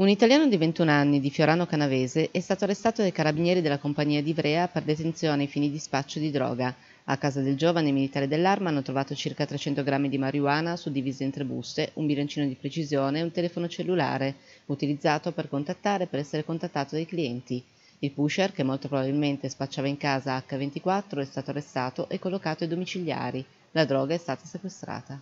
Un italiano di 21 anni di Fiorano Canavese è stato arrestato dai carabinieri della compagnia di Ivrea per detenzione ai fini di spaccio di droga. A casa del giovane i militari dell'arma hanno trovato circa 300 grammi di marijuana suddivisi in tre buste, un bilancino di precisione e un telefono cellulare, utilizzato per contattare e per essere contattato dai clienti. Il pusher, che molto probabilmente spacciava in casa H24, è stato arrestato e collocato ai domiciliari. La droga è stata sequestrata.